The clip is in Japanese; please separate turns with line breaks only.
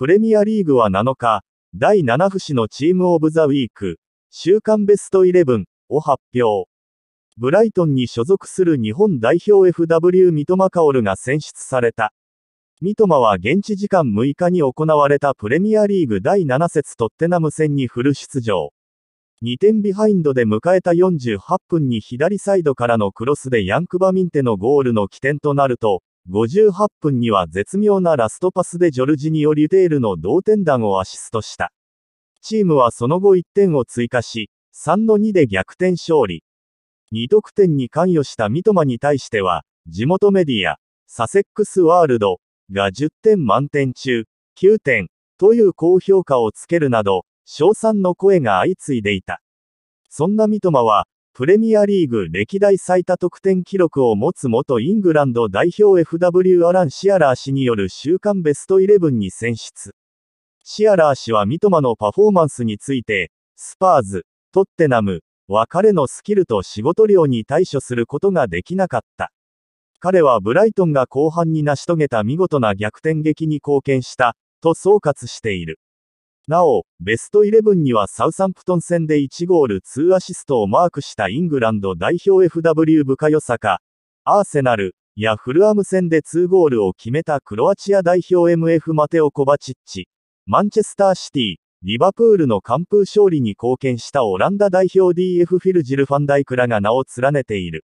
プレミアリーグは7日、第7節のチームオブザウィーク、週間ベストイレブンを発表。ブライトンに所属する日本代表 FW 三笘薫が選出された。三笘は現地時間6日に行われたプレミアリーグ第7節トッテナム戦にフル出場。2点ビハインドで迎えた48分に左サイドからのクロスでヤンクバミンテのゴールの起点となると、58分には絶妙なラストパスでジョルジニオ・リュテールの同点弾をアシストした。チームはその後1点を追加し、3-2で逆転勝利。2得点に関与した三マに対しては、地元メディア、サセックスワールドが10点満点中、9点という高評価をつけるなど、称賛の声が相次いでいた。そんな三マは、プレミアリーグ歴代最多得点記録を持つ元イングランド代表 FW アラン・シアラー氏による週間ベストイレブンに選出。シアラー氏は三笘のパフォーマンスについて、スパーズ、トッテナム、は彼のスキルと仕事量に対処することができなかった。彼はブライトンが後半に成し遂げた見事な逆転劇に貢献した、と総括している。なお、ベストイレブンにはサウサンプトン戦で1ゴール2アシストをマークしたイングランド代表 FW ブカヨサカ、アーセナル、やフルアム戦で2ゴールを決めたクロアチア代表 MF マテオ・コバチッチ、マンチェスターシティ、リバプールの完封勝利に貢献したオランダ代表 DF フィルジル・ファンダイクらが名を連ねている。